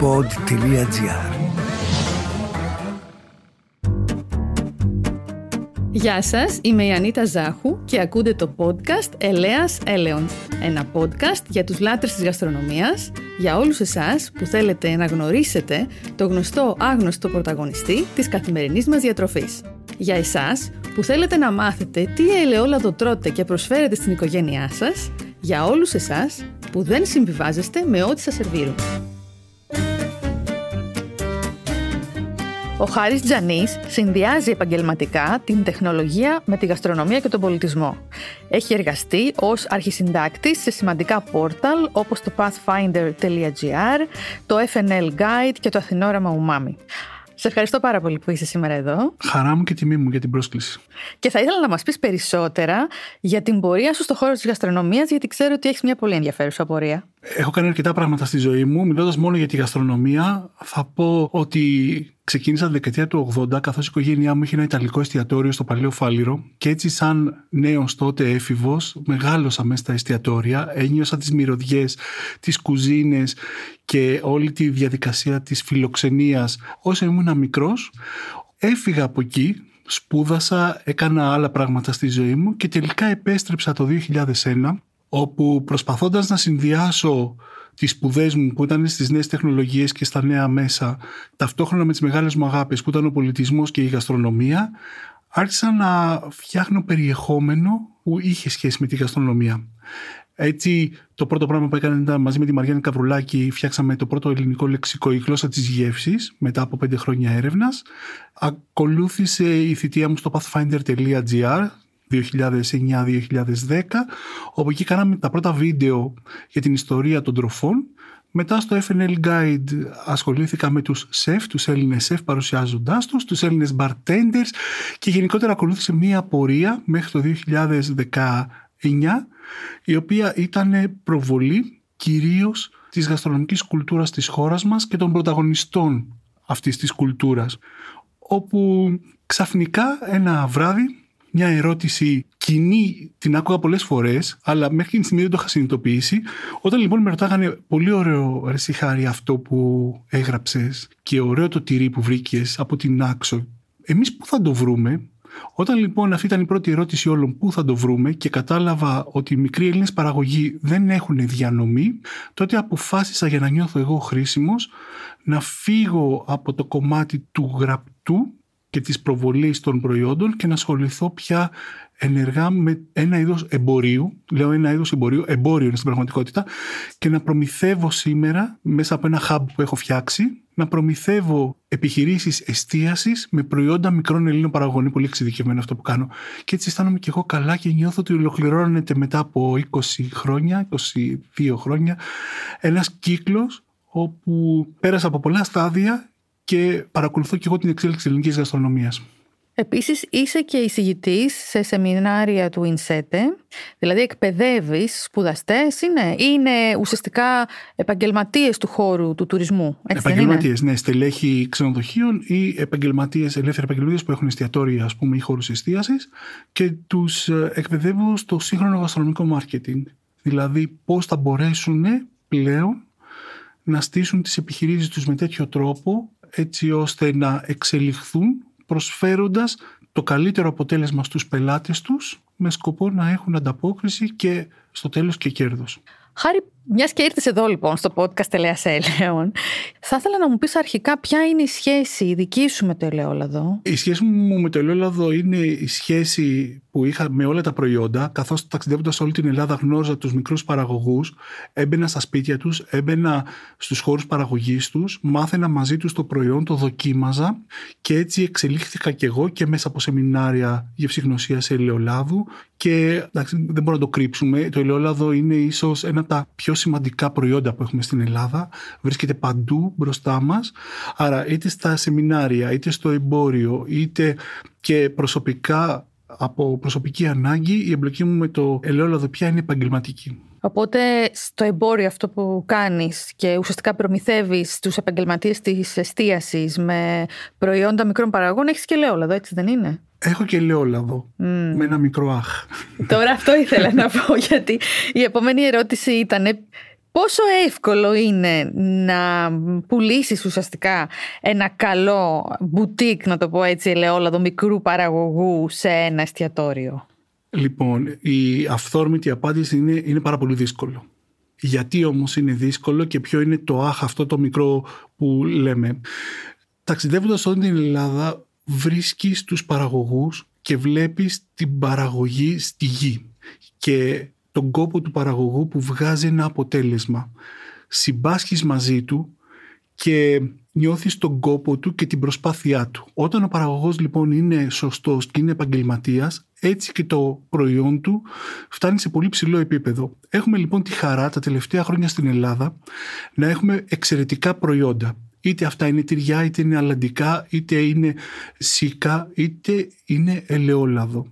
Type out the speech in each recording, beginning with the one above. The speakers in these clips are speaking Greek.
pod.gr Γεια σας, είμαι η Ανίτα Ζάχου και ακούτε το podcast Ελέας Έλεον. Ένα podcast για τους λάτρες της γαστρονομίας, για όλους εσάς που θέλετε να γνωρίσετε το γνωστό άγνωστο πρωταγωνιστή της καθημερινής μας διατροφής. Για εσάς που θέλετε να μάθετε τι ελαιόλαδο τρώτε και προσφέρετε στην οικογένειά σας, για όλους εσάς που δεν συμβιβάζεστε με ό,τι σας σερβίρουν. Ο Χάρης Τζανής συνδυάζει επαγγελματικά την τεχνολογία με τη γαστρονομία και τον πολιτισμό. Έχει εργαστεί ως αρχισυντάκτης σε σημαντικά πόρταλ όπως το pathfinder.gr, το FNL Guide και το Αθηνόραμα Ουμάμι. Σε ευχαριστώ πάρα πολύ που είσαι σήμερα εδώ. Χαρά μου και τιμή μου για την πρόσκληση. Και θα ήθελα να μας πεις περισσότερα για την πορεία σου στον χώρο της γαστρονομίας, γιατί ξέρω ότι έχεις μια πολύ ενδιαφέρουσα πορεία. Έχω κάνει αρκετά πράγματα στη ζωή μου. Μιλώντας μόνο για τη γαστρονομία, θα πω ότι ξεκίνησα τη δεκαετία του 80 καθώς η οικογένειά μου είχε ένα ιταλικό εστιατόριο στο Παλαιό Φάληρο και έτσι σαν νέος τότε έφηβος μεγάλωσα μέσα στα εστιατόρια, ένιωσα τις μυρωδιές, τις κουζίνες και όλη τη διαδικασία της φιλοξενίας όσο ήμουν μικρός, Έφυγα από εκεί, σπούδασα, έκανα άλλα πράγματα στη ζωή μου και τελικά επέστρεψα το 2001 όπου προσπαθώντας να συνδυάσω τις σπουδές μου που ήταν στις νέες τεχνολογίες και στα νέα μέσα, ταυτόχρονα με τις μεγάλες μου αγάπες που ήταν ο πολιτισμός και η γαστρονομία, άρχισα να φτιάχνω περιεχόμενο που είχε σχέση με τη γαστρονομία. Έτσι, το πρώτο πράγμα που έκανα ήταν μαζί με τη Μαριάννη Καβρουλάκη φτιάξαμε το πρώτο ελληνικό λεξικό «Η γλώσσα της γεύσης» μετά από πέντε χρόνια έρευνας. Ακολούθησε η γλωσσα τη γεύση, μετα απο πεντε χρονια έρευνα. ακολουθησε η θητεια μου στο pathfinder.gr 2009-2010, όπου εκεί κάναμε τα πρώτα βίντεο για την ιστορία των τροφών. Μετά στο FNL Guide ασχολήθηκα με τους σεφ, τους Έλληνες σεφ παρουσιάζοντάς τους, τους Έλληνες bartenders και γενικότερα ακολούθησε μία πορεία μέχρι το 2019 η οποία ήταν προβολή κυρίως της γαστρονομικής κουλτούρας της χώρας μας και των πρωταγωνιστών αυτής της κουλτούρας όπου ξαφνικά ένα βράδυ μια ερώτηση κοινή, την άκουγα πολλές φορές, αλλά μέχρι την στιγμή δεν το είχα συνειδητοποιήσει. Όταν λοιπόν με ρωτάγανε, Πολύ ωραίο, αρέσει Χάρη, αυτό που έγραψες και ωραίο το τυρί που βρήκες από την άξο. Εμείς πού θα το βρούμε, όταν λοιπόν αυτή ήταν η πρώτη ερώτηση όλων πού θα το βρούμε και κατάλαβα ότι οι μικροί Έλληνες παραγωγοί δεν έχουν διανομή, τότε αποφάσισα για να νιώθω εγώ χρήσιμος να φύγω από το κομμάτι του γραπτού και της προβολής των προϊόντων και να ασχοληθώ πια ενεργά με ένα είδος εμπορίου, λέω ένα είδος εμπορίου, εμπόριο είναι στην πραγματικότητα, και να προμηθεύω σήμερα μέσα από ένα hub που έχω φτιάξει, να προμηθεύω επιχειρήσεις εστίασης με προϊόντα μικρών Ελλήνων παραγωγών, είναι πολύ εξειδικευμένο αυτό που κάνω. Και έτσι αισθάνομαι και εγώ καλά και νιώθω ότι ολοκληρώνεται μετά από 20 χρόνια, 22 χρόνια, ένας κύκλος όπου πέρασα από πολλά στάδια και παρακολουθώ και εγώ την εξέλιξη της ελληνικής γαστρονομίας. Επίσης είσαι και εισηγητής σε σεμινάρια του Ινσέτε, δηλαδή εκπαιδεύεις σπουδαστές, είναι, είναι ουσιαστικά επαγγελματίες του χώρου του τουρισμού. Επαγγελματίε, επαγγελματίες, ναι, στελέχη ξενοδοχείων ή επαγγελματιε ελεύθεροι επαγγελματίες που έχουν εστιατόρια ας πούμε, ή χώρους εστίασης και τους ε, εκπαιδεύω στο σύγχρονο γαστρονομικό μάρκετινγκ. Δηλαδή πώς θα μπορέσουν πλέον να στήσουν τις επιχειρήσεις τους με τέτοιο τρόπο έτσι ώστε να εξελιχθούν προσφέροντας το καλύτερο αποτέλεσμα στους πελάτες τους με σκοπό να έχουν ανταπόκριση και στο τέλος και κέρδος. Χάρη, μιας και ήρθες εδώ λοιπόν στο podcast Τελεία θα ήθελα να μου πεις αρχικά ποια είναι η σχέση η δική σου με το ελαιόλαδο. Η σχέση μου με το ελαιόλαδο είναι η σχέση που είχα με όλα τα προϊόντα, καθώς ταξιδεύοντας όλη την Ελλάδα γνώριζα τους μικρούς παραγωγούς, έμπαινα στα σπίτια τους, έμπαινα στους χώρους παραγωγής τους, μάθαινα μαζί τους το προϊόν, το δοκίμαζα και έτσι εξελίχθηκα κι εγώ και μέσα από σεμινάρια γευσηγνωσίας ελαιολάδου. Και εντάξει, δεν μπορώ να το κρύψουμε, το ελαιόλαδο είναι ίσως ένα τα πιο σημαντικά προϊόντα που έχουμε στην Ελλάδα. Βρίσκεται παντού μπροστά μας. Άρα είτε στα σεμινάρια, είτε στο εμπόριο, είτε και προσωπικά από προσωπική ανάγκη η εμπλοκή μου με το ελαιόλαδο πια είναι επαγγελματική. Οπότε στο εμπόριο αυτό που κάνεις και ουσιαστικά προμηθεύεις τους επαγγελματίες της εστίασης με προϊόντα μικρών παραγών έχεις και ελαιόλαδο, έτσι δεν είναι? Έχω και ελαιόλαδο με ένα μικρό αχ. Τώρα αυτό ήθελα να πω γιατί η επόμενη ερώτηση ήταν πόσο εύκολο είναι να πουλήσεις ουσιαστικά ένα καλό μπουτίκ, να το πω έτσι, ελαιόλαδο μικρού παραγωγού σε ένα εστιατόριο. Λοιπόν, η αυθόρμητη απάντηση είναι, είναι πάρα πολύ δύσκολο. Γιατί όμως είναι δύσκολο και ποιο είναι το αχ αυτό το μικρό που λέμε. Ταξιδεύοντας όλη την Ελλάδα βρίσκεις τους παραγωγούς και βλέπεις την παραγωγή στη γη και τον κόπο του παραγωγού που βγάζει ένα αποτέλεσμα. Συμπάσχεις μαζί του και νιώθεις τον κόπο του και την προσπάθειά του. Όταν ο παραγωγός λοιπόν είναι σωστός και είναι επαγγελματίας, έτσι και το προϊόν του φτάνει σε πολύ ψηλό επίπεδο. Έχουμε λοιπόν τη χαρά τα τελευταία χρόνια στην Ελλάδα να έχουμε εξαιρετικά προϊόντα. Είτε αυτά είναι τυριά, είτε είναι αλαντικά, είτε είναι σίκα, είτε είναι ελαιόλαδο.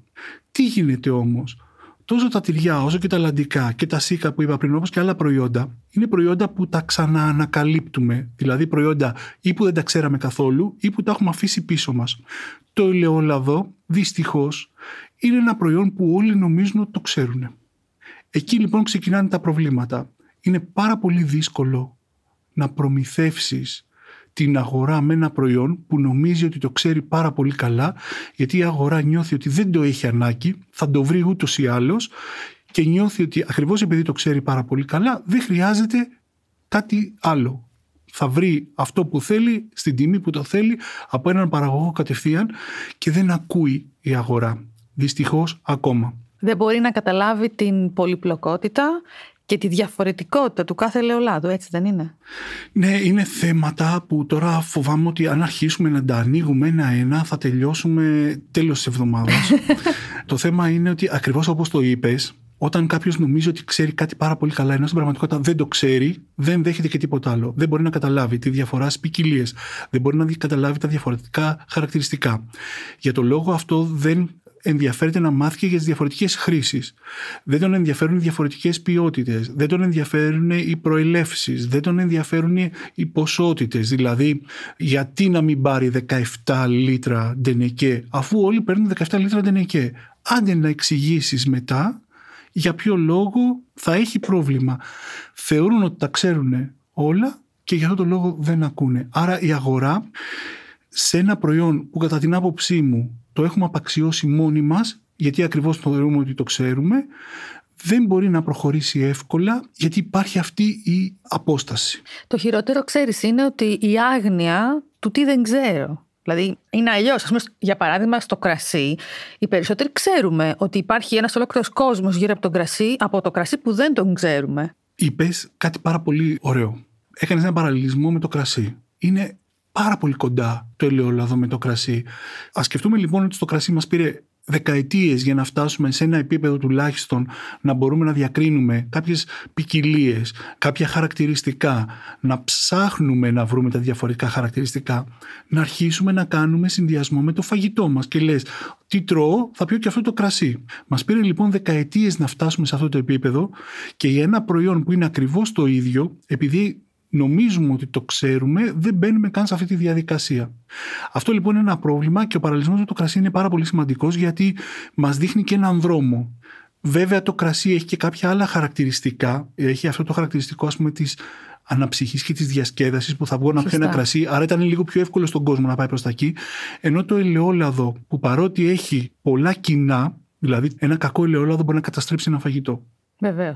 Τι γίνεται όμως. Τόσο τα τυριά όσο και τα λαντικά και τα σίκα που είπα πριν όπως και άλλα προϊόντα είναι προϊόντα που τα ξαναανακαλύπτουμε. Δηλαδή προϊόντα ή που δεν τα ξέραμε καθόλου ή που τα έχουμε αφήσει πίσω μας. Το ελαιόλαδο δυστυχώς είναι ένα προϊόν που όλοι νομίζουν ότι το ξέρουν. Εκεί λοιπόν ξεκινάνε τα προβλήματα. Είναι πάρα πολύ δύσκολο να προμηθεύσεις την αγορά με ένα προϊόν που νομίζει ότι το ξέρει πάρα πολύ καλά, γιατί η αγορά νιώθει ότι δεν το έχει ανάγκη, θα το βρει ούτως ή άλλως και νιώθει ότι ακριβώς επειδή το ξέρει πάρα πολύ καλά, δεν χρειάζεται κάτι άλλο. Θα βρει αυτό που θέλει, στην τιμή που το θέλει, από έναν παραγωγό κατευθείαν και δεν ακούει η αγορά. Δυστυχώς ακόμα. Δεν μπορεί να καταλάβει την πολυπλοκότητα, και τη διαφορετικότητα του κάθε ελαιολάδου, έτσι δεν είναι. Ναι, είναι θέματα που τώρα φοβάμαι ότι αν αρχίσουμε να τα ανοίγουμε ένα-ένα θα τελειώσουμε τέλος της εβδομάδας. το θέμα είναι ότι ακριβώς όπως το είπες, όταν κάποιος νομίζει ότι ξέρει κάτι πάρα πολύ καλά, ενώ στην πραγματικότητα δεν το ξέρει, δεν δέχεται και τίποτα άλλο. Δεν μπορεί να καταλάβει τη διαφορά στις ποικιλίες. Δεν μπορεί να καταλάβει τα διαφορετικά χαρακτηριστικά. Για το λόγο αυτό δεν ενδιαφέρεται να μάθει και για τις διαφορετικές χρήσεις. Δεν τον ενδιαφέρουν οι διαφορετικές ποιότητες, δεν τον ενδιαφέρουν οι προελεύσεις, δεν τον ενδιαφέρουν οι ποσότητες. Δηλαδή, γιατί να μην πάρει 17 λίτρα ντενεκέ, αφού όλοι παίρνουν 17 λίτρα ντενεκέ. Άντε να εξηγήσεις μετά για ποιο λόγο θα έχει πρόβλημα. Θεωρούν ότι τα ξέρουν όλα και για αυτό το λόγο δεν ακούνε. Άρα η αγορά σε ένα προϊόν που κατά την άποψή μου το έχουμε απαξιώσει μόνοι μας, γιατί ακριβώς το θεωρούμε ότι το ξέρουμε, δεν μπορεί να προχωρήσει εύκολα γιατί υπάρχει αυτή η απόσταση. Το χειρότερο ξέρεις είναι ότι η άγνοια του τι δεν ξέρω. Δηλαδή είναι αλλιώς. Για παράδειγμα, στο κρασί, οι περισσότεροι ξέρουμε ότι υπάρχει ένας ολόκληρος κόσμος γύρω από, τον κρασί, από το κρασί που δεν τον ξέρουμε. Είπες κάτι πάρα πολύ ωραίο. Έκανες ένα παραλληλισμό με το κρασί. Είναι πάρα πολύ κοντά το ελαιόλαδο με το κρασί. Ας σκεφτούμε λοιπόν ότι στο κρασί μας πήρε δεκαετίες για να φτάσουμε σε ένα επίπεδο τουλάχιστον να μπορούμε να διακρίνουμε κάποιες ποικιλίες, κάποια χαρακτηριστικά, να ψάχνουμε να βρούμε τα διαφορετικά χαρακτηριστικά, να αρχίσουμε να κάνουμε συνδυασμό με το φαγητό μας. Και λες, τι τρώω, θα πιω και αυτό το κρασί. Μας πήρε λοιπόν δεκαετίες να φτάσουμε σε αυτό το επίπεδο και ένα προϊόν που είναι ακριβώς το ίδιο, επειδή νομίζουμε ότι το ξέρουμε, δεν μπαίνουμε καν σε αυτή τη διαδικασία. Αυτό λοιπόν είναι ένα πρόβλημα και ο παραλυσμός με το κρασί είναι πάρα πολύ σημαντικός, γιατί μας δείχνει και έναν δρόμο. Βέβαια το κρασί έχει και κάποια άλλα χαρακτηριστικά. Έχει αυτό το χαρακτηριστικό ας πούμε αναψυχής και της διασκέδασης που θα βγω να πιω ένα κρασί. Άρα ήταν λίγο πιο εύκολο στον κόσμο να πάει προς τα εκεί. Ενώ το ελαιόλαδο που παρότι έχει πολλά κοινά Δηλαδή, ένα κακό ελαιόλαδο μπορεί να καταστρέψει ένα φαγητό. Βεβαίως.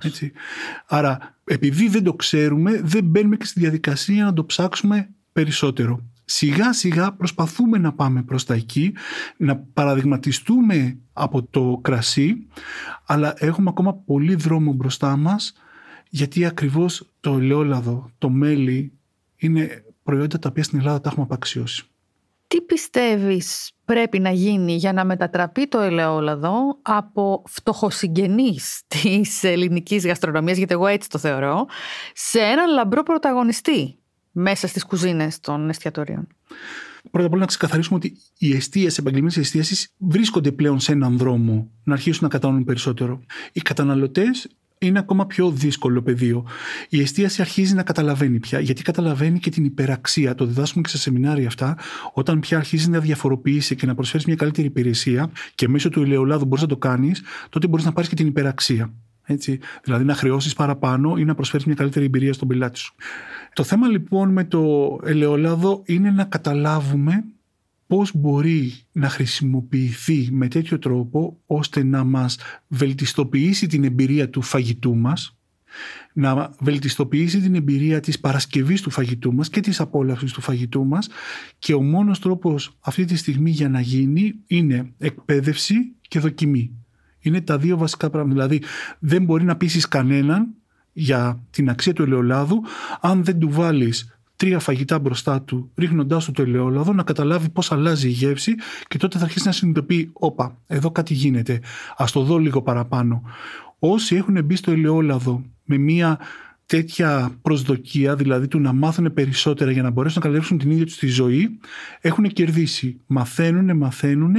Άρα, επειδή δεν το ξέρουμε, δεν μπαίνουμε και στη διαδικασία να το ψάξουμε περισσότερο. Σιγά σιγά προσπαθούμε να πάμε προς τα εκεί, να παραδειγματιστούμε από το κρασί, αλλά έχουμε ακόμα πολύ δρόμο μπροστά μας, γιατί ακριβώς το ελαιόλαδο, το μέλι, είναι προϊόντα τα οποία στην Ελλάδα τα έχουμε απαξιώσει. Τι πιστεύεις πρέπει να γίνει για να μετατραπεί το ελαιόλαδο από φτωχοσυγγενής της ελληνικής γαστρονομίας, γιατί εγώ έτσι το θεωρώ, σε έναν λαμπρό πρωταγωνιστή μέσα στις κουζίνες των εστιατορίων. Πρώτα απ' όλα να ξεκαθαρίσουμε ότι οι εστίες, οι επαγγελματικέ εστίασης... βρίσκονται πλέον σε έναν δρόμο να αρχίσουν να κατανοούν περισσότερο. Οι καταναλωτές είναι ακόμα πιο δύσκολο πεδίο. Η εστίαση αρχίζει να καταλαβαίνει πια, γιατί καταλαβαίνει και την υπεραξία. Το διδάσκουμε και σε σεμινάρια αυτά, όταν πια αρχίζει να διαφοροποιήσει και να προσφέρεις μια καλύτερη υπηρεσία και μέσω του ηλαιολάδου μπορείς να το κάνεις, τότε μπορείς να πάρεις και την υπεραξία. Έτσι, δηλαδή να χρεώσεις παραπάνω ή να προσφέρεις μια καλύτερη εμπειρία στον πελάτη σου. Το θέμα λοιπόν με το ελαιολάδο είναι να καταλάβουμε πώς μπορεί να χρησιμοποιηθεί με τέτοιο τρόπο ώστε να μας βελτιστοποιήσει την εμπειρία του φαγητού μας, να βελτιστοποιήσει την εμπειρία της παρασκευής του φαγητού μας και της απόλαυσης του φαγητού μας και ο μόνος τρόπος αυτή τη στιγμή για να γίνει είναι εκπαίδευση και δοκιμή. Είναι τα δύο βασικά πράγματα. Δηλαδή δεν μπορεί να πείσει κανέναν για την αξία του ελαιολάδου αν δεν του βάλεις τρία φαγητά μπροστά του, ρίχνοντάς του το ελαιόλαδο, να καταλάβει πώς αλλάζει η γεύση και τότε θα αρχίσει να συνειδητοποιεί: Όπα, εδώ κάτι γίνεται. Ας το δω λίγο παραπάνω. Όσοι έχουν μπει στο ελαιόλαδο με μία τέτοια προσδοκία, δηλαδή του να μάθουν περισσότερα για να μπορέσουν να καλύψουν την ίδια τους τη ζωή, έχουν κερδίσει. Μαθαίνουν, μαθαίνουν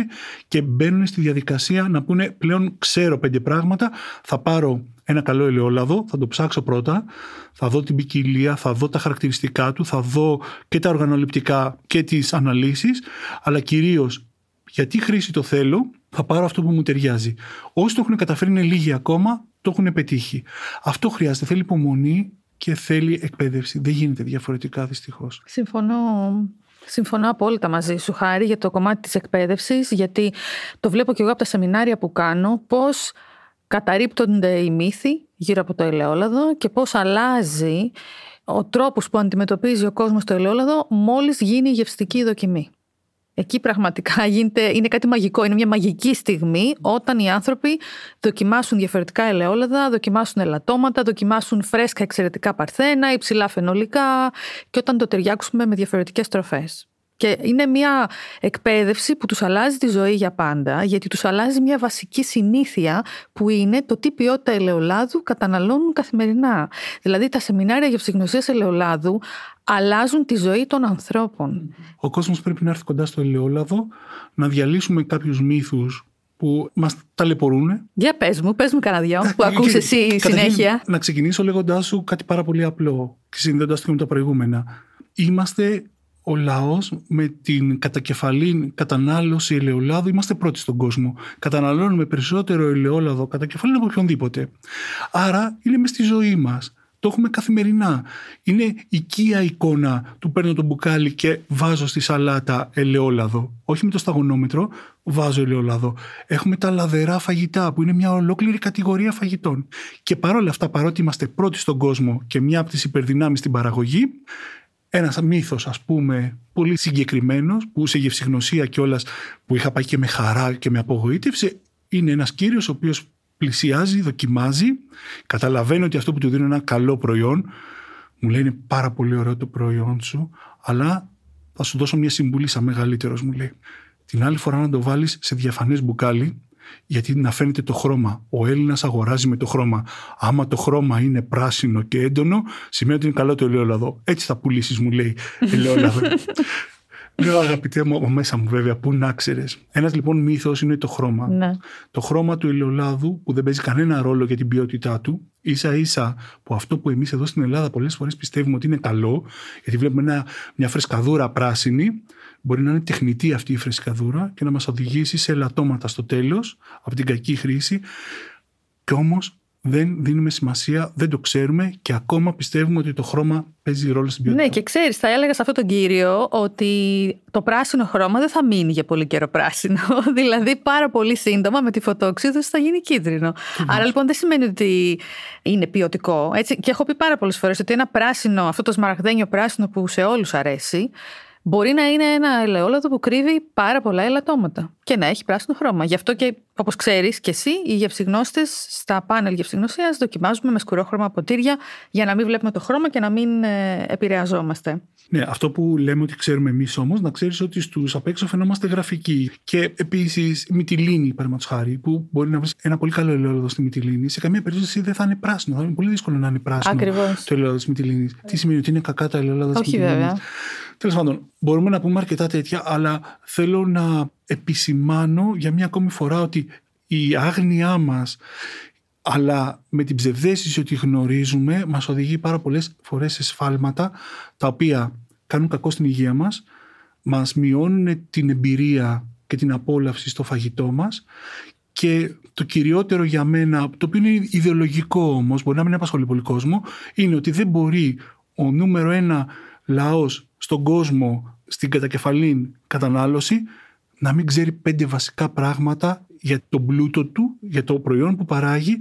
και μπαίνουν στη διαδικασία να πούνε πλέον ξέρω πέντε πράγματα, θα πάρω ένα καλό ελαιόλαδο, θα το ψάξω πρώτα, θα δω την ποικιλία, θα δω τα χαρακτηριστικά του, θα δω και τα οργανοληπτικά και τις αναλύσεις, αλλά κυρίως γιατί χρήση το θέλω, θα πάρω αυτό που μου ταιριάζει. Όσοι το έχουν καταφέρει είναι λίγοι ακόμα, το έχουν πετύχει. Αυτό χρειάζεται, θέλει υπομονή και θέλει εκπαίδευση. Δεν γίνεται διαφορετικά δυστυχώς. Συμφωνώ Συμφωνώ απόλυτα μαζί σου, Χάρη, για το κομμάτι της εκπαίδευσης, γιατί το βλέπω και εγώ από τα σεμινάρια που κάνω, πώς καταρρύπτονται οι μύθοι γύρω από το ελαιόλαδο και πώς αλλάζει ο τρόπος που αντιμετωπίζει ο κόσμος το ελαιόλαδο μόλις γίνει η γευστική δοκιμή. Εκεί πραγματικά γίνεται, είναι κάτι μαγικό, είναι μια μαγική στιγμή όταν οι άνθρωποι δοκιμάσουν διαφορετικά ελαιόλαδα, δοκιμάσουν ελαττώματα, δοκιμάσουν φρέσκα εξαιρετικά παρθένα, υψηλά φαινολικά και όταν το ταιριάξουμε με διαφορετικές τροφές. Και είναι μια εκπαίδευση που τους αλλάζει τη ζωή για πάντα, γιατί τους αλλάζει μια βασική συνήθεια που είναι το τι ποιότητα ελαιολάδου καταναλώνουν καθημερινά. Δηλαδή τα σεμινάρια για ψυγνωσίες ελαιολάδου αλλάζουν τη ζωή των ανθρώπων. Ο κόσμος πρέπει να έρθει κοντά στο ελαιόλαδο, να διαλύσουμε κάποιους μύθους που μας ταλαιπωρούν. Για πες μου, πες μου κανένα δυο που ακού εσύ συνέχεια. Να ξεκινήσω λέγοντάς σου κάτι πάρα πολύ απλό, συνδέοντας το με τα προηγούμενα. Είμαστε ο λαός με την κατακεφαλή κατανάλωση ελαιολάδου είμαστε πρώτοι στον κόσμο. Καταναλώνουμε περισσότερο ελαιόλαδο κατακεφαλή από οποιονδήποτε. Άρα είναι μες στη ζωή μας. Το έχουμε καθημερινά. Είναι οικία εικόνα του παίρνω το μπουκάλι και βάζω στη σαλάτα ελαιόλαδο. Όχι με το σταγονόμετρο, βάζω ελαιόλαδο. Έχουμε τα λαδερά φαγητά που είναι μια ολόκληρη κατηγορία φαγητών. Και παρόλα αυτά, παρότι είμαστε πρώτοι στον κόσμο και μια από τις υπερδυνάμεις στην παραγωγή, ένας μύθος, ας πούμε, πολύ συγκεκριμένος, που σε γευσηγνωσία κιόλας, που είχα πάει και με χαρά και με απογοήτευση είναι ένας κύριος ο οποίος πλησιάζει, δοκιμάζει, καταλαβαίνει ότι αυτό που του δίνει είναι ένα καλό προϊόν. Μου λέει είναι πάρα πολύ ωραίο το προϊόν σου, αλλά θα σου δώσω μια συμβουλή σαν μεγαλύτερος, μου λέει. Την άλλη φορά να το βάλεις σε διαφανές μπουκάλι γιατί να φαίνεται το χρώμα. Ο Έλληνας αγοράζει με το χρώμα. Άμα το χρώμα είναι πράσινο και έντονο, σημαίνει ότι είναι καλό το ελαιόλαδο. Έτσι θα πουλήσεις, μου λέει ελαιόλαδο. Λέω αγαπητέ μου, μέσα μου βέβαια, πού να ξέρεις. Ένας λοιπόν μύθος είναι το χρώμα. Ναι. Το χρώμα του ελαιολάδου που δεν παίζει κανένα ρόλο για την ποιότητά του, ίσα ίσα που αυτό που εμείς εδώ στην Ελλάδα πολλές φορές πιστεύουμε ότι είναι καλό, γιατί βλέπουμε μια φρεσκαδούρα πράσινη, μπορεί να είναι τεχνητή αυτή η φρεσκαδούρα και να μας οδηγήσει σε ελαττώματα στο τέλος από την κακή χρήση και όμως δεν δίνουμε σημασία, δεν το ξέρουμε και ακόμα πιστεύουμε ότι το χρώμα παίζει ρόλο στην ποιότητα. Ναι, και ξέρεις, θα έλεγα σε αυτόν τον κύριο ότι το πράσινο χρώμα δεν θα μείνει για πολύ καιρό πράσινο. δηλαδή, πάρα πολύ σύντομα με τη φωτόξυδος θα γίνει κίτρινο. Άρα λοιπόν δεν σημαίνει ότι είναι ποιοτικό. Έτσι. Και έχω πει πάρα πολλές φορές ότι ένα πράσινο, αυτό το σμαραγδένιο πράσινο που σε όλους αρέσει, μπορεί να είναι ένα ελαιόλαδο που κρύβει πάρα πολλά ελαττώματα και να έχει πράσινο χρώμα. Γι' αυτό και, όπως ξέρεις και εσύ, οι γευσυγνώστε στα πάνελ γευσυγνωσία δοκιμάζουμε με σκουρόχρωμα ποτήρια για να μην βλέπουμε το χρώμα και να μην ε, επηρεαζόμαστε. Ναι, αυτό που λέμε ότι ξέρουμε εμείς όμως, να ξέρεις ότι στους απ' έξω φαινόμαστε γραφικοί. Και επίσης η Μυτιλίνη, παραδείγματος χάρη, που μπορεί να βρεις ένα πολύ καλό ελαιόλαδο στη Μυτιλίνη, σε καμία περίπτωση δεν θα είναι πράσινο. Θα είναι πολύ δύσκολο να είναι πράσινο το ελαιόλαδο της Μυτιλίνης. Τι ε. σημαίνει ότι είναι κακά τα ελαιόλαδο τη Μυτιλίνη. Τέλος πάντων, μπορούμε να πούμε αρκετά τέτοια, αλλά θέλω να επισημάνω για μια ακόμη φορά ότι η άγνοιά μας αλλά με την ψευδέστηση ότι γνωρίζουμε μας οδηγεί πάρα πολλές φορές σε σφάλματα τα οποία κάνουν κακό στην υγεία μας, μας μειώνουν την εμπειρία και την απόλαυση στο φαγητό μας. και το κυριότερο για μένα, το οποίο είναι ιδεολογικό όμως, μπορεί να μην απασχολεί πολύ κόσμο, είναι ότι δεν μπορεί ο νούμερο ένα λαός στον κόσμο, στην κατακεφαλή κατανάλωση, να μην ξέρει πέντε βασικά πράγματα για τον πλούτο του, για το προϊόν που παράγει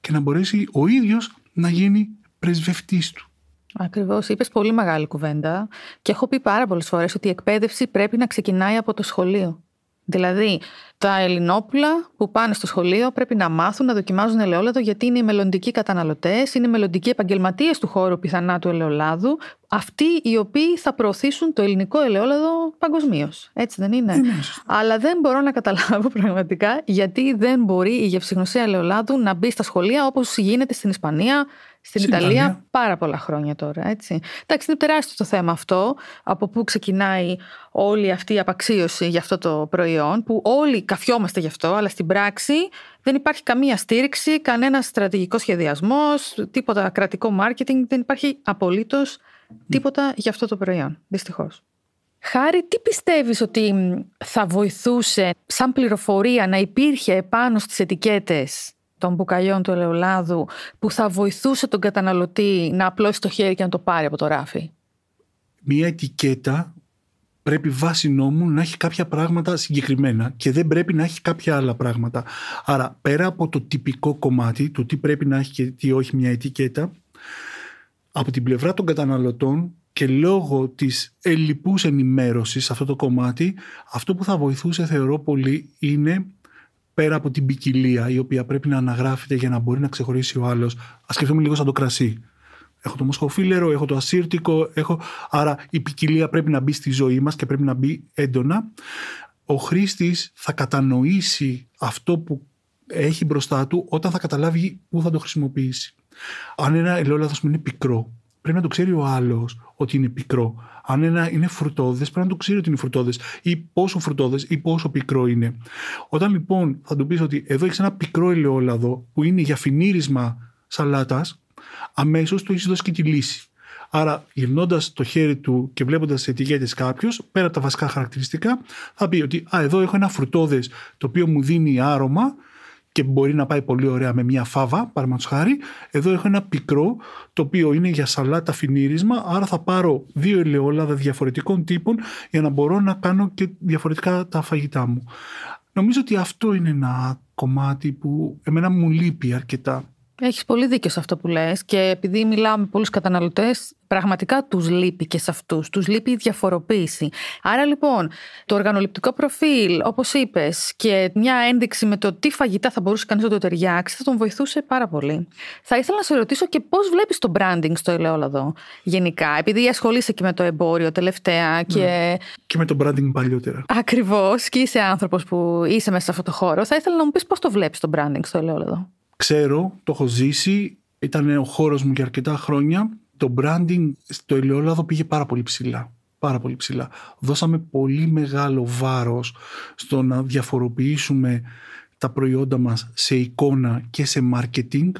και να μπορέσει ο ίδιος να γίνει πρεσβευτής του. Ακριβώς. Είπες πολύ μεγάλη κουβέντα. Και έχω πει πάρα πολλές φορές ότι η εκπαίδευση πρέπει να ξεκινάει από το σχολείο. Δηλαδή, τα Ελληνόπουλα που πάνε στο σχολείο πρέπει να μάθουν να δοκιμάζουν ελαιόλαδο γιατί είναι οι μελλοντικοί καταναλωτές, είναι οι μελλοντικοί επαγγελματίες του χώρου πιθανά του ελαιολάδου, αυτοί οι οποίοι θα προωθήσουν το ελληνικό ελαιόλαδο παγκοσμίως. Έτσι δεν είναι. Ναι, ναι, Αλλά δεν μπορώ να καταλάβω πραγματικά γιατί δεν μπορεί η γευσυγνωσία ελαιολάδου να μπει στα σχολεία όπως γίνεται στην Ισπανία, στην Ιταλία. πάρα πολλά χρόνια τώρα. Έτσι. Εντάξει, είναι τεράστιο το θέμα αυτό. Από πού ξεκινάει όλη αυτή η απαξίωση για αυτό το προϊόν, που όλοι καφιόμαστε γι' αυτό, αλλά στην πράξη δεν υπάρχει καμία στήριξη, κανένας στρατηγικός σχεδιασμός, τίποτα κρατικό marketing. Δεν υπάρχει απολύτως ναι. τίποτα για αυτό το προϊόν. Δυστυχώς. Χάρη, τι πιστεύεις ότι θα βοηθούσε σαν πληροφορία να υπήρχε επάνω στις ετικέτες των μπουκαλιών του ελαιολάδου που θα βοηθούσε τον καταναλωτή να απλώσει το χέρι και να το πάρει από το ράφι. Μία ετικέτα πρέπει βάσει νόμου να έχει κάποια πράγματα συγκεκριμένα και δεν πρέπει να έχει κάποια άλλα πράγματα. Άρα πέρα από το τυπικό κομμάτι του τι πρέπει να έχει και τι όχι μια ετικέτα από την πλευρά των καταναλωτών και λόγω της ελλειπούς ενημέρωσης σε αυτό το κομμάτι αυτό που θα βοηθούσε θεωρώ πολύ είναι πέρα από την ποικιλία η οποία πρέπει να αναγράφεται για να μπορεί να ξεχωρίσει ο άλλος, ας σκεφτούμε λίγο σαν το κρασί. Έχω το μοσχοφίλερο, έχω το ασύρτικο, έχω... άρα η ποικιλία πρέπει να μπει στη ζωή μας και πρέπει να μπει έντονα. Ο χρήστης θα κατανοήσει αυτό που έχει μπροστά του όταν θα καταλάβει πού θα το χρησιμοποιήσει. Αν ένα ελαιόλαδος είναι πικρό, πρέπει να το ξέρει ο άλλος ότι είναι πικρό. Αν ένα είναι φρουτόδες, πρέπει να το ξέρει ότι είναι φρουτόδες ή πόσο φρουτόδες ή πόσο πικρό είναι. Όταν λοιπόν θα του πεις ότι εδώ έχεις ένα πικρό ελαιόλαδο που είναι για φινίρισμα σαλάτας, αμέσως του έχεις δώσει και τη λύση. Άρα, γυρνώντας το χέρι του και βλέποντας τις ετικέτες κάποιος, πέρα από τα βασικά χαρακτηριστικά, θα πει ότι εδώ έχω ένα φρουτόδες το οποίο μου δίνει άρωμα και μπορεί να πάει πολύ ωραία με μια φάβα, παραδείγματο χάρη. Εδώ έχω ένα πικρό, το οποίο είναι για σαλάτα φινίρισμα, άρα θα πάρω δύο ελαιόλαδα διαφορετικών τύπων για να μπορώ να κάνω και διαφορετικά τα φαγητά μου. Νομίζω ότι αυτό είναι ένα κομμάτι που εμένα μου λείπει αρκετά. Έχεις πολύ δίκιο σε αυτό που λες. Και επειδή μιλάω με πολλούς καταναλωτές, πραγματικά τους λείπει και σε αυτούς. Τους λείπει η διαφοροποίηση. Άρα λοιπόν, το οργανοληπτικό προφίλ, όπως είπες, και μια ένδειξη με το τι φαγητά θα μπορούσε κανείς να το ταιριάξει, θα τον βοηθούσε πάρα πολύ. Θα ήθελα να σε ρωτήσω και πώς βλέπεις το branding στο ελαιόλαδο γενικά, επειδή ασχολείσαι και με το εμπόριο τελευταία. Και, ναι. και με το branding παλιότερα. Ακριβώς. Και είσαι άνθρωπος που είσαι μέσα σε αυτό το χώρο. Θα ήθελα να μου πεις πώς το βλέπεις το branding στο ελαιόλαδο ξέρω, το έχω ζήσει, ήταν ο χώρος μου για αρκετά χρόνια. Το branding στο ελαιόλαδο πήγε πάρα πολύ ψηλά. Πάρα πολύ ψηλά. Δώσαμε πολύ μεγάλο βάρος στο να διαφοροποιήσουμε τα προϊόντα μας σε εικόνα και σε marketing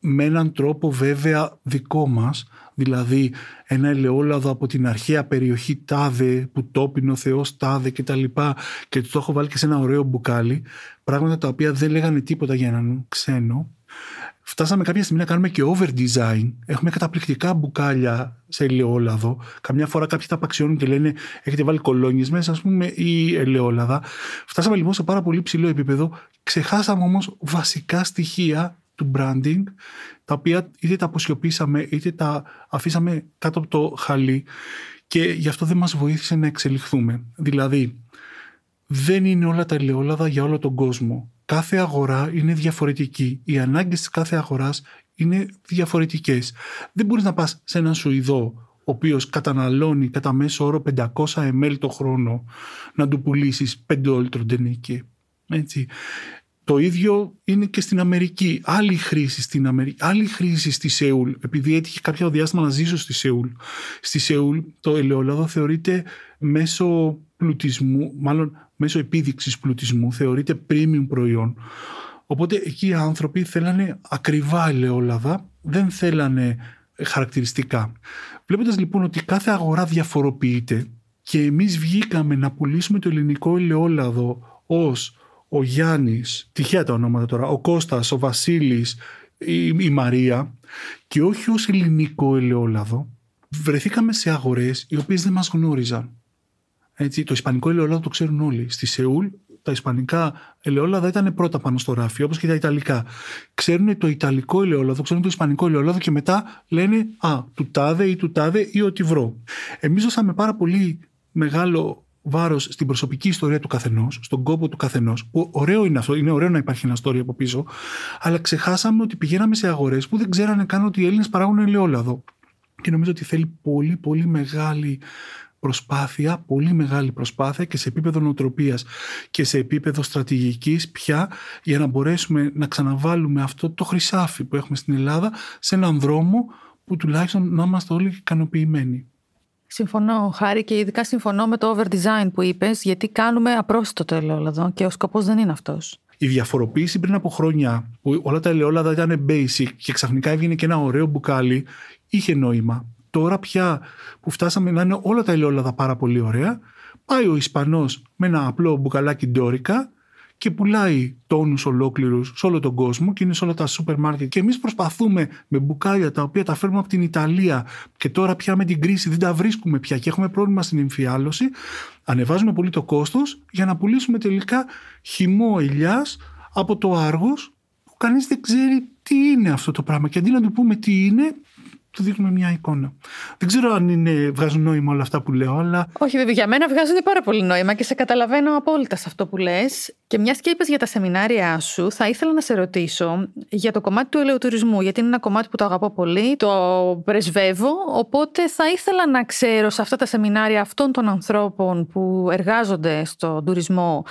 με έναν τρόπο βέβαια δικό μας δηλαδή ένα ελαιόλαδο από την αρχαία περιοχή τάδε που τόπινο Θεός τάδε και τα λοιπά και το έχω βάλει και σε ένα ωραίο μπουκάλι πράγματα τα οποία δεν λέγανε τίποτα για έναν ξένο Φτάσαμε κάποια στιγμή να κάνουμε και over design. Έχουμε καταπληκτικά μπουκάλια σε ελαιόλαδο. Καμιά φορά κάποιοι τα απαξιώνουν και λένε έχετε βάλει κολόνιες μέσα, ας πούμε, ή ελαιόλαδα. Φτάσαμε λοιπόν σε πάρα πολύ ψηλό επίπεδο. Ξεχάσαμε όμως βασικά στοιχεία του branding, τα οποία είτε τα αποσιωπήσαμε είτε τα αφήσαμε κάτω από το χαλί και γι' αυτό δεν μας βοήθησε να εξελιχθούμε. Δηλαδή, δεν είναι όλα τα ελαιόλαδα για όλο τον κόσμο. Κάθε αγορά είναι διαφορετική. Οι ανάγκες της κάθε αγοράς είναι διαφορετικές. Δεν μπορείς να πας σε έναν Σουηδό, ο οποίος καταναλώνει κατά μέσο όρο 500 ml το χρόνο, να του πουλήσεις 5 όλτροντενίκη. Έτσι. Το ίδιο είναι και στην Αμερική. Άλλη χρήση στην Αμερική, άλλη χρήση στη Σεούλ. Επειδή έτυχε κάποιο διάστημα να ζήσω στη Σεούλ. Στη Σεούλ το ελαιόλαδο θεωρείται μέσω πλουτισμού, μάλλον μέσω επίδειξης πλουτισμού, θεωρείται premium προϊόν. Οπότε εκεί οι άνθρωποι θέλανε ακριβά ελαιόλαδα, δεν θέλανε χαρακτηριστικά. Βλέποντας λοιπόν ότι κάθε αγορά διαφοροποιείται και εμείς βγήκαμε να πουλήσουμε το ελληνικό ελαιόλαδο ως ο Γιάννης, τυχαία τα ονόματα τώρα, ο Κώστας, ο Βασίλης, η, Μαρία και όχι ως ελληνικό ελαιόλαδο βρεθήκαμε σε αγορές οι οποίες δεν μας γνώριζαν. Έτσι, το ισπανικό ελαιόλαδο το ξέρουν όλοι. Στη Σεούλ τα ισπανικά ελαιόλαδα ήταν πρώτα πάνω στο ράφι, όπως και τα ιταλικά. Ξέρουν το ιταλικό ελαιόλαδο, ξέρουν το ισπανικό ελαιόλαδο και μετά λένε Α, του τάδε ή του τάδε ή ό,τι βρω. Εμείς δώσαμε πάρα πολύ μεγάλο βάρος στην προσωπική ιστορία του καθενός, στον κόπο του καθενός, που ωραίο είναι αυτό, είναι ωραίο να υπάρχει ένα story από πίσω, αλλά ξεχάσαμε ότι πηγαίναμε σε αγορές που δεν ξέρανε καν ότι οι Έλληνες παράγουν ελαιόλαδο. Και νομίζω ότι θέλει πολύ, πολύ μεγάλη προσπάθεια, πολύ μεγάλη προσπάθεια και σε επίπεδο νοοτροπίας και σε επίπεδο στρατηγικής πια για να μπορέσουμε να ξαναβάλουμε αυτό το χρυσάφι που έχουμε στην Ελλάδα σε έναν δρόμο που τουλάχιστον να είμαστε όλοι ικανοποιημένοι. Συμφωνώ, Χάρη, και ειδικά συμφωνώ με το over design που είπες, γιατί κάνουμε το ελαιόλαδο και ο σκοπός δεν είναι αυτός. Η διαφοροποίηση πριν από χρόνια, που όλα τα ελαιόλαδα ήταν basic και ξαφνικά έβγαινε και ένα ωραίο μπουκάλι, είχε νόημα. Τώρα πια που φτάσαμε να είναι όλα τα ελαιόλαδα πάρα πολύ ωραία, πάει ο Ισπανός με ένα απλό μπουκαλάκι ντόρικα και πουλάει τόνους ολόκληρους σε όλο τον κόσμο και είναι σε όλα τα σούπερ μάρκετ. Και εμείς προσπαθούμε με μπουκάλια τα οποία τα φέρνουμε από την Ιταλία και τώρα πια με την κρίση δεν τα βρίσκουμε πια και έχουμε πρόβλημα στην εμφιάλωση. Ανεβάζουμε πολύ το κόστος για να πουλήσουμε τελικά χυμό ηλιάς... από το Άργος που κανείς δεν ξέρει τι είναι αυτό το πράγμα. Και αντί να του πούμε τι είναι, του δείχνουμε μια εικόνα. Δεν ξέρω αν είναι, βγάζουν νόημα όλα αυτά που λέω, αλλά. Όχι, βέβαια. Για μένα βγάζουν πάρα πολύ νόημα και σε καταλαβαίνω απόλυτα σε αυτό που λες. Και μιας και είπες για τα σεμινάρια σου, θα ήθελα να σε ρωτήσω για το κομμάτι του ελαιοτουρισμού, γιατί είναι ένα κομμάτι που το αγαπώ πολύ, το πρεσβεύω. Οπότε θα ήθελα να ξέρω σε αυτά τα σεμινάρια αυτών των ανθρώπων που εργάζονται στον τουρισμό,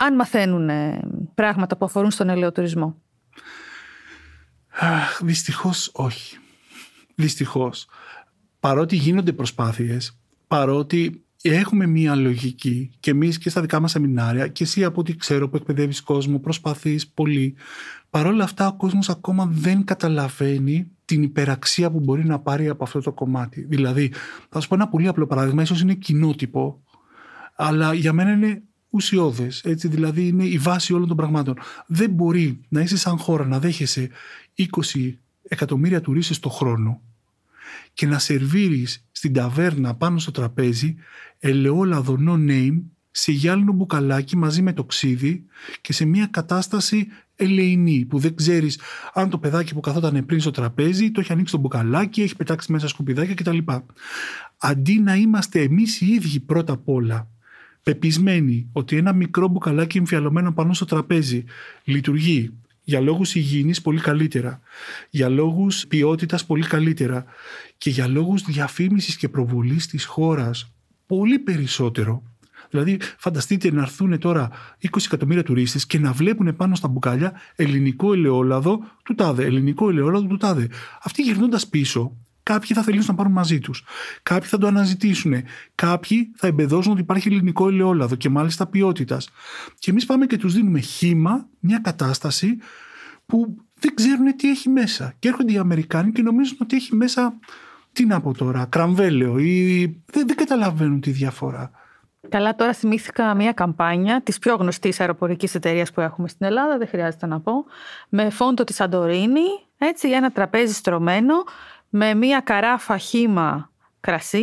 αν μαθαίνουν ε, πράγματα που αφορούν στον ελαιοτουρισμό. Δυστυχώς όχι. Δυστυχώς, παρότι γίνονται προσπάθειες, παρότι έχουμε μία λογική και εμείς και στα δικά μας σεμινάρια και εσύ από ό,τι ξέρω που εκπαιδεύεις κόσμο, προσπαθείς πολύ. παρόλα αυτά, ο κόσμος ακόμα δεν καταλαβαίνει την υπεραξία που μπορεί να πάρει από αυτό το κομμάτι. Δηλαδή, θα σου πω ένα πολύ απλό παράδειγμα, ίσως είναι κοινότυπο, αλλά για μένα είναι ουσιώδες. Έτσι, δηλαδή είναι η βάση όλων των πραγμάτων. Δεν μπορεί να είσαι σαν χώρα να δέχεσαι 20 εκατομμύρια τουρίστες το χρόνο και να σερβίρεις στην ταβέρνα πάνω στο τραπέζι ελαιόλαδο no name σε γυάλινο μπουκαλάκι μαζί με το ξύδι και σε μια κατάσταση ελεηνή που δεν ξέρεις αν το παιδάκι που καθόταν πριν στο τραπέζι το έχει ανοίξει το μπουκαλάκι, έχει πετάξει μέσα σκουπιδάκια κτλ. Αντί να είμαστε εμείς οι ίδιοι πρώτα απ' όλα πεπισμένοι ότι ένα μικρό μπουκαλάκι εμφιαλωμένο πάνω στο τραπέζι λειτουργεί για λόγους υγιεινής πολύ καλύτερα, για λόγους ποιότητας πολύ καλύτερα και για λόγους διαφήμισης και προβολής της χώρας πολύ περισσότερο. Δηλαδή φανταστείτε να έρθουν τώρα 20 εκατομμύρια τουρίστες και να βλέπουν πάνω στα μπουκάλια ελληνικό ελαιόλαδο του τάδε, ελληνικό ελαιόλαδο του τάδε. Αυτοί γυρνώντας πίσω Κάποιοι θα θελήσουν να πάρουν μαζί τους. Κάποιοι θα το αναζητήσουν. Κάποιοι θα εμπεδώσουν ότι υπάρχει ελληνικό ελαιόλαδο και μάλιστα ποιότητας. Και εμείς πάμε και τους δίνουμε χήμα μια κατάσταση που δεν ξέρουν τι έχει μέσα. Και έρχονται οι Αμερικάνοι και νομίζουν ότι έχει μέσα. Τι να πω τώρα, κραμβέλαιο ή. Δεν, δεν καταλαβαίνουν τη διαφορά. Καλά, τώρα θυμήθηκα μια καμπάνια της πιο γνωστής αεροπορικής εταιρείας που έχουμε στην Ελλάδα, δεν χρειάζεται να πω, με φόντο της Σαντορίνη, έτσι, ένα τραπέζι στρωμένο με μία καράφα χύμα κρασί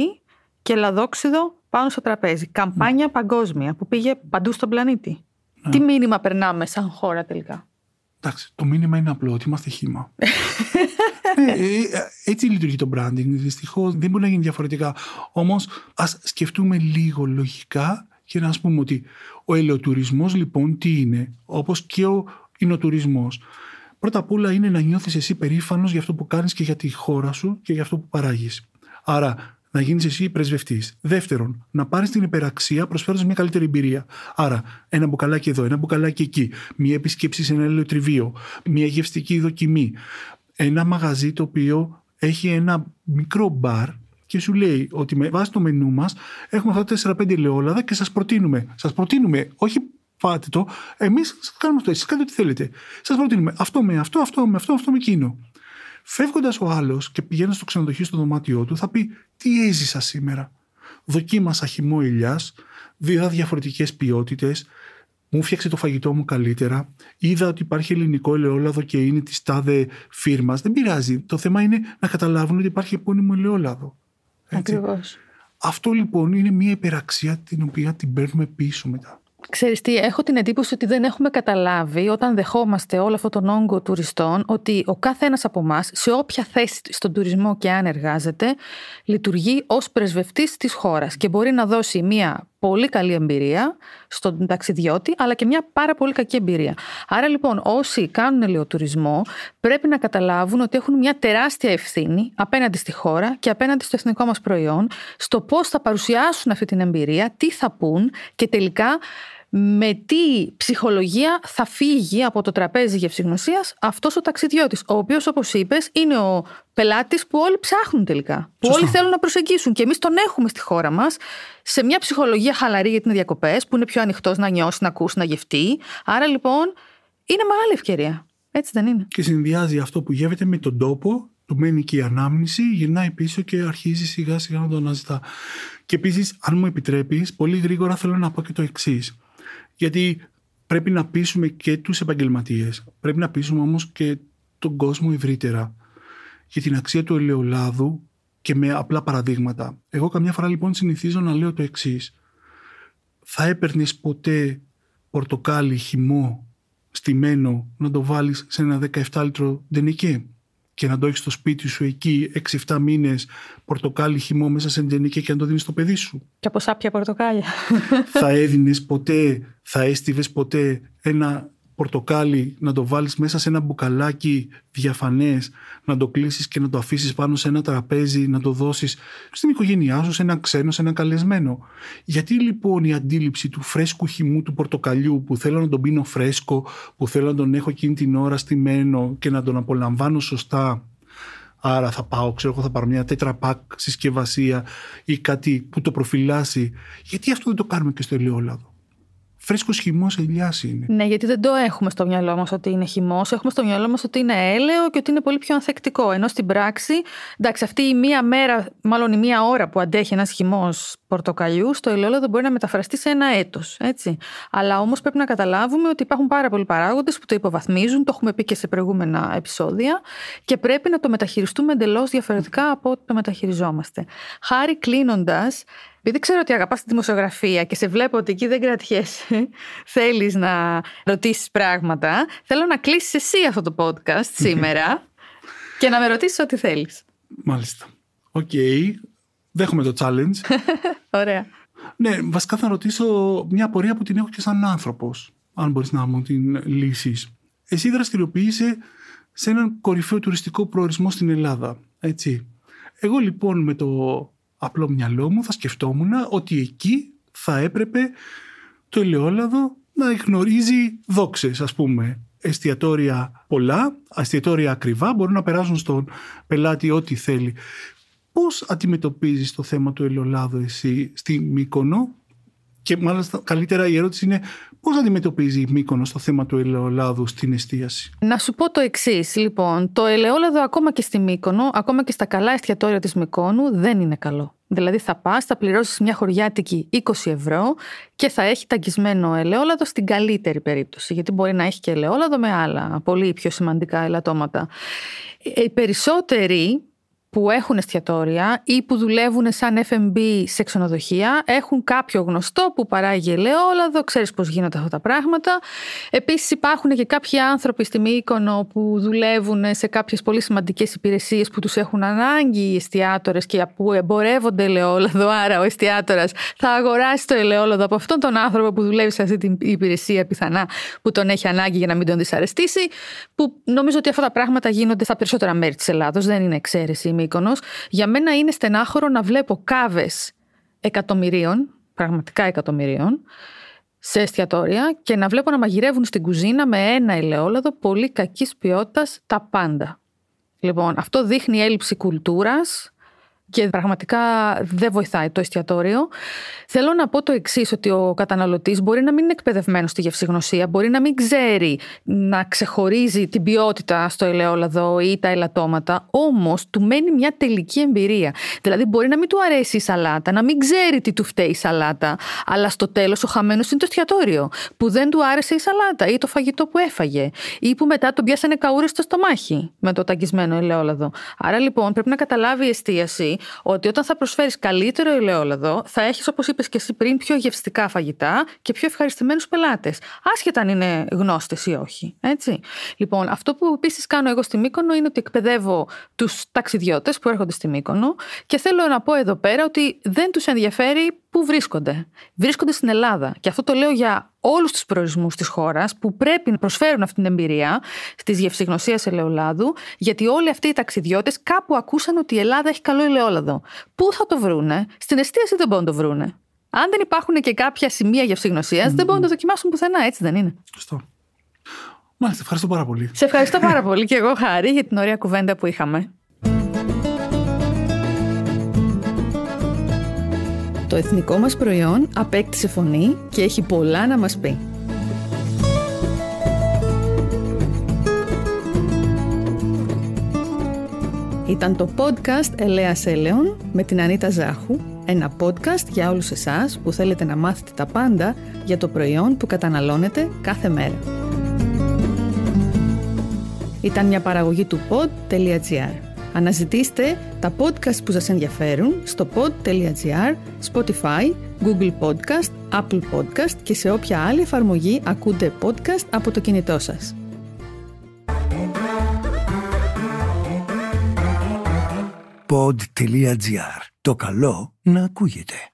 και λαδόξιδο πάνω στο τραπέζι. Καμπάνια ναι. παγκόσμια που πήγε παντού στον πλανήτη. Ναι. Τι μήνυμα περνάμε σαν χώρα τελικά. Εντάξει, το μήνυμα είναι απλό ότι είμαστε χήμα. Ε, ε, ε, έτσι λειτουργεί το branding. Δυστυχώς δεν μπορεί να γίνει διαφορετικά. Όμως, ας σκεφτούμε λίγο λογικά και να πούμε ότι ο ελαιοτουρισμός λοιπόν τι είναι, όπως και ο εινοτουρισμό. Πρώτα απ' όλα είναι να νιώθεις εσύ περήφανος για αυτό που κάνεις και για τη χώρα σου και για αυτό που παράγεις. Άρα, να γίνεις εσύ πρεσβευτής. Δεύτερον, να πάρεις την υπεραξία προσφέροντας μια καλύτερη εμπειρία. Άρα, ένα μπουκαλάκι εδώ, ένα μπουκαλάκι εκεί, μια επισκέψη σε ένα ελαιοτριβείο, μια γευστική δοκιμή, ένα μαγαζί το οποίο έχει ένα μικρό μπαρ και σου λέει ότι με βάση το μενού μας έχουμε αυτά τα 4-5 ελαιόλαδα και σας προτείνουμε. Σας προτείνουμε, όχι φάτε το. Εμείς κάνουμε αυτό. Εσείς κάνετε ό,τι θέλετε. Σας προτείνουμε αυτό με αυτό, αυτό με αυτό, αυτό με εκείνο. Φεύγοντας ο άλλος και πηγαίνοντας στο ξενοδοχείο στο δωμάτιό του, θα πει Τι έζησα σήμερα. Δοκίμασα χυμό ηλιάς, είδα διαφορετικές ποιότητες, μου φτιάξε το φαγητό μου καλύτερα, είδα ότι υπάρχει ελληνικό ελαιόλαδο και είναι της τάδε φίρμας. Δεν πειράζει. Το θέμα είναι να καταλάβουν ότι υπάρχει επώνυμο ελαιόλαδο. Ακριβώς. Αυτό λοιπόν είναι μια υπεραξία την οποία την παίρνουμε πίσω μετά. Ξέρεις τι, έχω την εντύπωση ότι δεν έχουμε καταλάβει όταν δεχόμαστε όλο αυτόν τον όγκο τουριστών ότι ο κάθε ένας από εμάς, σε όποια θέση στον τουρισμό και αν εργάζεται, λειτουργεί ως πρεσβευτής της χώρας και μπορεί να δώσει μία πολύ καλή εμπειρία στον ταξιδιώτη, αλλά και μια πάρα πολύ κακή εμπειρία. Άρα λοιπόν, όσοι κάνουν ελαιοτουρισμό, πρέπει να καταλάβουν ότι έχουν μια τεράστια ευθύνη απέναντι στη χώρα και απέναντι στο εθνικό μας προϊόν, στο πώς θα παρουσιάσουν αυτή την εμπειρία, τι θα πούν και τελικά με τι ψυχολογία θα φύγει από το τραπέζι γευσηγνωσίας αυτός ο ταξιδιώτης, ο οποίος, όπως είπες, είναι ο πελάτης που όλοι ψάχνουν τελικά. Που όλοι θέλουν να προσεγγίσουν. Και εμείς τον έχουμε στη χώρα μας σε μια ψυχολογία χαλαρή για την διακοπές, που είναι πιο ανοιχτός να νιώσει, να ακούσει, να γευτεί. Άρα λοιπόν είναι μεγάλη ευκαιρία. Έτσι δεν είναι. Και συνδυάζει αυτό που γεύεται με τον τόπο, του μένει και η ανάμνηση, γυρνάει πίσω και αρχίζει σιγά σιγά να τον αναζητά. Και επίσης, αν μου επιτρέπεις, πολύ γρήγορα θέλω να πω και το εξής. Γιατί πρέπει να πείσουμε και τους επαγγελματίες, πρέπει να πείσουμε όμως και τον κόσμο ευρύτερα για την αξία του ελαιολάδου και με απλά παραδείγματα. Εγώ καμιά φορά λοιπόν συνηθίζω να λέω το εξής. Θα έπαιρνες ποτέ πορτοκάλι χυμό στημένο να το βάλεις σε ένα 17 λίτρο ντενικέ και να το έχεις στο σπίτι σου εκεί 6-7 μήνες πορτοκάλι χυμό μέσα σε εντενίκια και να το δίνεις στο παιδί σου. Και από σάπια πορτοκάλια. Θα έδινες ποτέ, θα έστειβες ποτέ ένα πορτοκάλι, να το βάλεις μέσα σε ένα μπουκαλάκι διαφανές, να το κλείσεις και να το αφήσεις πάνω σε ένα τραπέζι, να το δώσεις στην οικογένειά σου, σε ένα ξένο, σε ένα καλεσμένο. Γιατί λοιπόν η αντίληψη του φρέσκου χυμού του πορτοκαλιού που θέλω να τον πίνω φρέσκο, που θέλω να τον έχω εκείνη την ώρα στημένο και να τον απολαμβάνω σωστά Άρα θα πάω, ξέρω εγώ, θα πάρω μια τέτρα πακ συσκευασία ή κάτι που το προφυλάσει, Γιατί αυτό δεν το κάνουμε και στο ελαιόλαδο. Φρέσκος χυμός ελιάς είναι. Ναι, γιατί δεν το έχουμε στο μυαλό μας ότι είναι χυμός. Έχουμε στο μυαλό μας ότι είναι έλαιο και ότι είναι πολύ πιο ανθεκτικό. Ενώ στην πράξη, εντάξει, αυτή η μία μέρα, μάλλον η μία ώρα που αντέχει ένας χυμός πορτοκαλιού, στο ελαιόλαδο μπορεί να μεταφραστεί σε ένα έτος. Αλλά όμως πρέπει να καταλάβουμε ότι υπάρχουν πάρα πολλοί παράγοντες που το υποβαθμίζουν. Το έχουμε πει και σε προηγούμενα επεισόδια. Και πρέπει να το μεταχειριστούμε εντελώς διαφορετικά από ό,τι το μεταχειριζόμαστε. Χάρη κλείνοντας, επειδή ξέρω ότι αγαπάς τη δημοσιογραφία και σε βλέπω ότι εκεί δεν κρατιέσαι, θέλεις να ρωτήσεις πράγματα. Θέλω να κλείσεις εσύ αυτό το podcast σήμερα και να με ρωτήσεις ό,τι θέλεις. Μάλιστα. Οκ. Okay. Δέχομαι το challenge. Ωραία. Ναι, βασικά θα ρωτήσω μια απορία που την έχω και σαν άνθρωπος. Αν μπορείς να μου την λύσεις. Εσύ δραστηριοποιείσαι σε έναν κορυφαίο τουριστικό προορισμό στην Ελλάδα. Έτσι. Εγώ λοιπόν με το απλό μυαλό μου θα σκεφτόμουν ότι εκεί θα έπρεπε το ελαιόλαδο να γνωρίζει δόξες ας πούμε. Εστιατόρια πολλά, εστιατόρια ακριβά μπορούν να περάσουν στον πελάτη ό,τι θέλει. Πώς αντιμετωπίζεις το θέμα του ελαιολάδου εσύ στη Μύκονο και μάλιστα καλύτερα η ερώτηση είναι πώς αντιμετωπίζει η Μύκονος στο θέμα του ελαιολάδου στην εστίαση. Να σου πω το εξής. Λοιπόν, το ελαιόλαδο ακόμα και στη Μύκονο, ακόμα και στα καλά εστιατόρια της Μύκονου δεν είναι καλό. Δηλαδή θα πας, θα πληρώσεις μια χωριάτικη 20 ευρώ και θα έχει ταγκισμένο ελαιόλαδο στην καλύτερη περίπτωση. Γιατί μπορεί να έχει και ελαιόλαδο με άλλα πολύ πιο σημαντικά ελαττώματα. Ε, οι περισσότεροι που έχουν εστιατόρια ή που δουλεύουν σαν FMB σε ξενοδοχεία έχουν κάποιο γνωστό που παράγει ελαιόλαδο, ξέρεις πώς γίνονται αυτά τα πράγματα. Επίσης υπάρχουν και κάποιοι άνθρωποι στη Μύκονο που δουλεύουν σε κάποιες πολύ σημαντικές υπηρεσίες που τους έχουν ανάγκη οι εστιατόρες και που εμπορεύονται ελαιόλαδο, άρα ο εστιατόρας θα αγοράσει το ελαιόλαδο από αυτόν τον άνθρωπο που δουλεύει σε αυτή την υπηρεσία πιθανά που τον έχει ανάγκη για να μην τον δυσαρεστήσει, που νομίζω ότι αυτά τα πράγματα γίνονται στα περισσότερα μέρη της Ελλάδος, δεν είναι εξαίρεση για μένα είναι στενάχωρο να βλέπω κάβες εκατομμυρίων, πραγματικά εκατομμυρίων, σε εστιατόρια και να βλέπω να μαγειρεύουν στην κουζίνα με ένα ελαιόλαδο πολύ κακής ποιότητας τα πάντα. Λοιπόν, αυτό δείχνει έλλειψη κουλτούρας, και πραγματικά δεν βοηθάει το εστιατόριο. Θέλω να πω το εξής, ότι ο καταναλωτής μπορεί να μην είναι εκπαιδευμένος στη γνωσία, μπορεί να μην ξέρει να ξεχωρίζει την ποιότητα στο ελαιόλαδο ή τα ελαττώματα, όμως του μένει μια τελική εμπειρία. Δηλαδή, μπορεί να μην του αρέσει η σαλάτα, να μην ξέρει τι του φταίει η σαλάτα, αλλά στο τέλος ο χαμένος είναι το εστιατόριο που δεν του άρεσε η σαλάτα ή το φαγητό που έφαγε ή που μετά τον πιάσανε καούρι στο στομάχι με το ταγκισμένο ελαιόλαδο. Άρα λοιπόν πρέπει να καταλάβει η εστίαση ότι όταν θα προσφέρεις καλύτερο ελαιόλαδο, θα έχεις, όπως είπες και εσύ πριν, πιο γευστικά φαγητά και πιο ευχαριστημένους πελάτες. Άσχετα αν είναι γνώστες ή όχι. Έτσι. Λοιπόν, αυτό που επίσης κάνω εγώ στη Μύκονο είναι ότι εκπαιδεύω τους ταξιδιώτες που έρχονται στη Μύκονο και θέλω να πω εδώ πέρα ότι δεν τους ενδιαφέρει Πού βρίσκονται. Βρίσκονται στην Ελλάδα. Και αυτό το λέω για όλους τους προορισμούς της χώρας που πρέπει να προσφέρουν αυτή την εμπειρία της γευσηγνωσίας ελαιολάδου, γιατί όλοι αυτοί οι ταξιδιώτες κάπου ακούσαν ότι η Ελλάδα έχει καλό ελαιόλαδο. Πού θα το βρούνε, στην εστίαση δεν μπορούν να το βρούνε. Αν δεν υπάρχουν και κάποια σημεία γευσηγνωσίας, δεν μπορούν να το δοκιμάσουν πουθενά, έτσι δεν είναι. Σωστό. Μάλιστα, ευχαριστώ πάρα πολύ. Σε ευχαριστώ πάρα πολύ και εγώ, Χάρη, για την ωραία κουβέντα που είχαμε. Το εθνικό μας προϊόν απέκτησε φωνή και έχει πολλά να μας πει. Ήταν το podcast Ελέα Έλεον με την Ανίτα Ζάχου, ένα podcast για όλους εσάς που θέλετε να μάθετε τα πάντα για το προϊόν που καταναλώνετε κάθε μέρα. Ήταν μια παραγωγή του pod.gr. Αναζητήστε τα podcast που σας ενδιαφέρουν στο pod.gr, Spotify, Google Podcast, Apple Podcast και σε όποια άλλη εφαρμογή ακούτε podcast από το κινητό σας. Pod.gr. Το καλό να ακούγεται.